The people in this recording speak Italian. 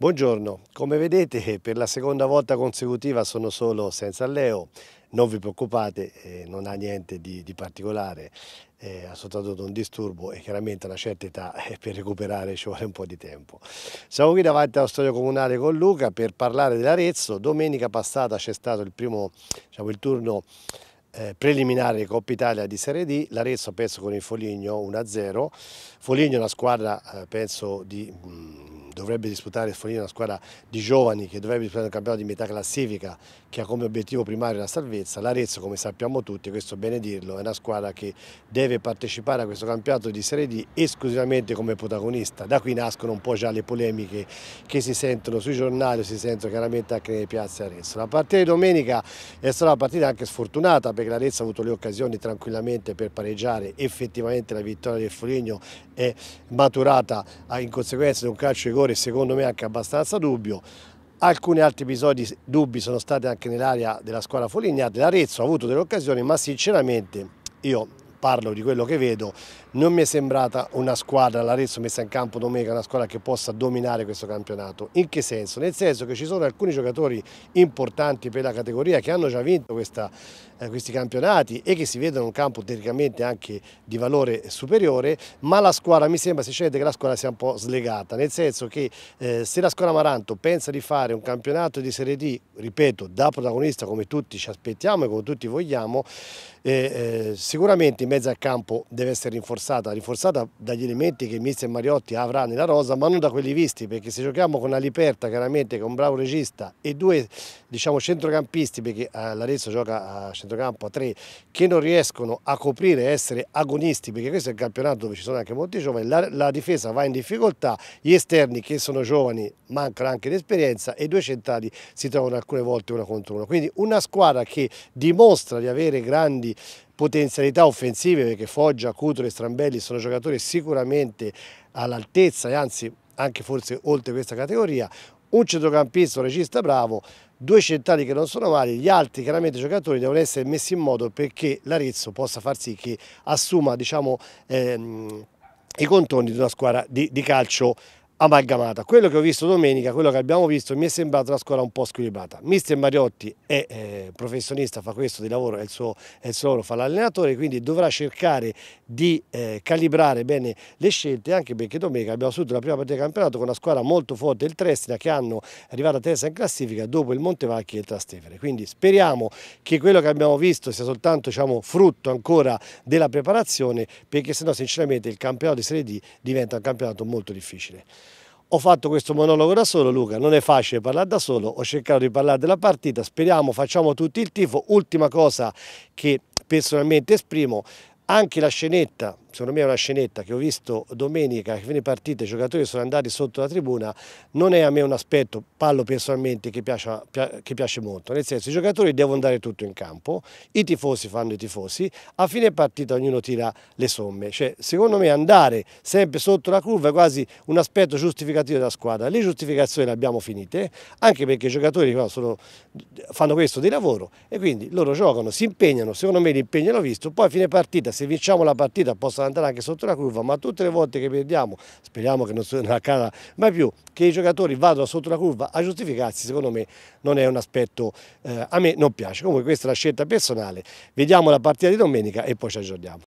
Buongiorno, come vedete per la seconda volta consecutiva sono solo senza Leo, non vi preoccupate, eh, non ha niente di, di particolare, eh, ha soltanto un disturbo e chiaramente a una certa età eh, per recuperare ci vuole un po' di tempo. Siamo qui davanti allo stadio comunale con Luca per parlare dell'Arezzo, domenica passata c'è stato il primo diciamo, il turno eh, preliminare Coppa Italia di Serie D, l'Arezzo ha perso con il Foligno 1-0, Foligno è una squadra eh, penso di... Mh, mm, dovrebbe disputare e fornire una squadra di giovani che dovrebbe disputare un campionato di metà classifica che ha come obiettivo primario la salvezza, l'Arezzo come sappiamo tutti, questo bene dirlo, è una squadra che deve partecipare a questo campionato di Serie D esclusivamente come protagonista, da qui nascono un po' già le polemiche che si sentono sui giornali, si sentono chiaramente anche nelle piazze Arezzo. La partita di domenica è stata una partita anche sfortunata perché l'Arezzo ha avuto le occasioni tranquillamente per pareggiare, effettivamente la vittoria del Foligno è maturata ah, in conseguenza di un calcio di gol errore, secondo me anche abbastanza dubbio, Alcuni altri episodi dubbi sono stati anche nell'area della squadra Folignate, l'Arezzo ha avuto delle occasioni, ma sinceramente io parlo di quello che vedo, non mi è sembrata una squadra, l'Arezzo messa in campo domenica, una squadra che possa dominare questo campionato. In che senso? Nel senso che ci sono alcuni giocatori importanti per la categoria che hanno già vinto questa, eh, questi campionati e che si vedono un campo teoricamente anche di valore superiore, ma la squadra, mi sembra sinceramente che la squadra sia un po' slegata, nel senso che eh, se la squadra Maranto pensa di fare un campionato di Serie D, ripeto, da protagonista come tutti ci aspettiamo e come tutti vogliamo, eh, eh sicuramente mezzo al campo deve essere rinforzata, rinforzata dagli elementi che Mister Mariotti avrà nella rosa, ma non da quelli visti, perché se giochiamo con Aliperta, chiaramente che è un bravo regista, e due diciamo, centrocampisti, perché eh, l'Arezzo gioca a centrocampo a tre, che non riescono a coprire, a essere agonisti, perché questo è il campionato dove ci sono anche molti giovani, la, la difesa va in difficoltà, gli esterni che sono giovani mancano anche l'esperienza e i due centrali si trovano alcune volte una contro una. Quindi una squadra che dimostra di avere grandi potenzialità offensive perché Foggia, Cutro e Strambelli sono giocatori sicuramente all'altezza e anzi anche forse oltre questa categoria, un centrocampista, un regista bravo, due centrali che non sono male, gli altri chiaramente giocatori devono essere messi in modo perché l'Arezzo possa far sì che assuma diciamo, ehm, i contorni di una squadra di, di calcio amalgamata. Quello che ho visto domenica, quello che abbiamo visto, mi è sembrato una squadra un po' squilibrata. Mister Mariotti è eh, professionista, fa questo di lavoro, è il suo, è il suo lavoro, fa l'allenatore, quindi dovrà cercare di eh, calibrare bene le scelte, anche perché domenica abbiamo assunto la prima partita del campionato con una squadra molto forte, il Trestina, che hanno arrivato a terza in classifica dopo il Montevacchi e il Trastevere. Quindi speriamo che quello che abbiamo visto sia soltanto diciamo, frutto ancora della preparazione, perché sennò sinceramente il campionato di Serie D diventa un campionato molto difficile. Ho fatto questo monologo da solo, Luca, non è facile parlare da solo, ho cercato di parlare della partita, speriamo, facciamo tutti il tifo. Ultima cosa che personalmente esprimo, anche la scenetta secondo me è una scenetta che ho visto domenica, che fine partita i giocatori sono andati sotto la tribuna, non è a me un aspetto, parlo personalmente, che piace, che piace molto, nel senso i giocatori devono dare tutto in campo, i tifosi fanno i tifosi, a fine partita ognuno tira le somme, cioè secondo me andare sempre sotto la curva è quasi un aspetto giustificativo della squadra, le giustificazioni le abbiamo finite, anche perché i giocatori sono, fanno questo di lavoro e quindi loro giocano, si impegnano, secondo me l'impegno l'ho visto, poi a fine partita se vinciamo la partita possono andare anche sotto la curva, ma tutte le volte che perdiamo, speriamo che non accada mai più, che i giocatori vadano sotto la curva a giustificarsi, secondo me non è un aspetto, eh, a me non piace. Comunque questa è la scelta personale, vediamo la partita di domenica e poi ci aggiorniamo.